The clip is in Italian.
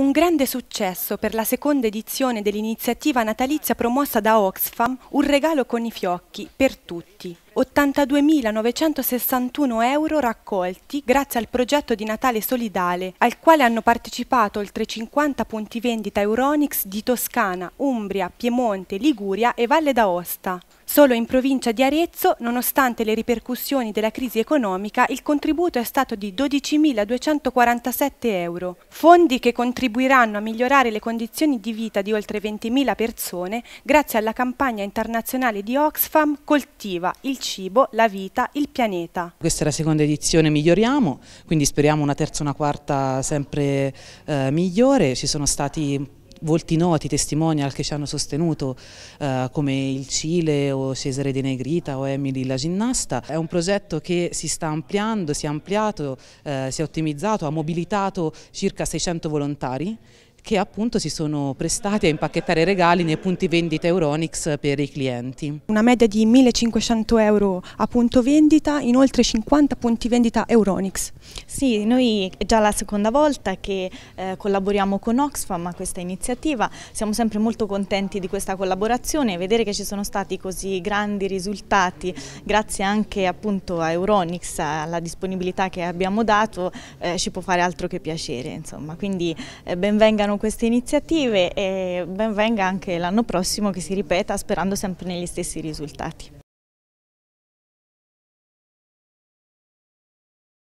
Un grande successo per la seconda edizione dell'iniziativa natalizia promossa da Oxfam, un regalo con i fiocchi per tutti. 82.961 euro raccolti grazie al progetto di Natale Solidale, al quale hanno partecipato oltre 50 punti vendita Euronix di Toscana, Umbria, Piemonte, Liguria e Valle d'Aosta. Solo in provincia di Arezzo, nonostante le ripercussioni della crisi economica, il contributo è stato di 12.247 euro, fondi che contribuiranno a migliorare le condizioni di vita di oltre 20.000 persone grazie alla campagna internazionale di Oxfam Coltiva, il cibo, la vita, il pianeta. Questa è la seconda edizione Miglioriamo, quindi speriamo una terza, una quarta sempre eh, migliore. Ci sono stati volti noti, testimonial che ci hanno sostenuto eh, come il Cile o Cesare De Negrita o Emily la ginnasta. È un progetto che si sta ampliando, si è ampliato, eh, si è ottimizzato, ha mobilitato circa 600 volontari che appunto si sono prestati a impacchettare regali nei punti vendita Euronix per i clienti. Una media di 1500 euro a punto vendita in oltre 50 punti vendita Euronix. Sì, noi è già la seconda volta che eh, collaboriamo con Oxfam a questa iniziativa, siamo sempre molto contenti di questa collaborazione, e vedere che ci sono stati così grandi risultati grazie anche appunto a Euronix, alla disponibilità che abbiamo dato, eh, ci può fare altro che piacere. Insomma. Quindi eh, benvengano queste iniziative e ben venga anche l'anno prossimo che si ripeta sperando sempre negli stessi risultati.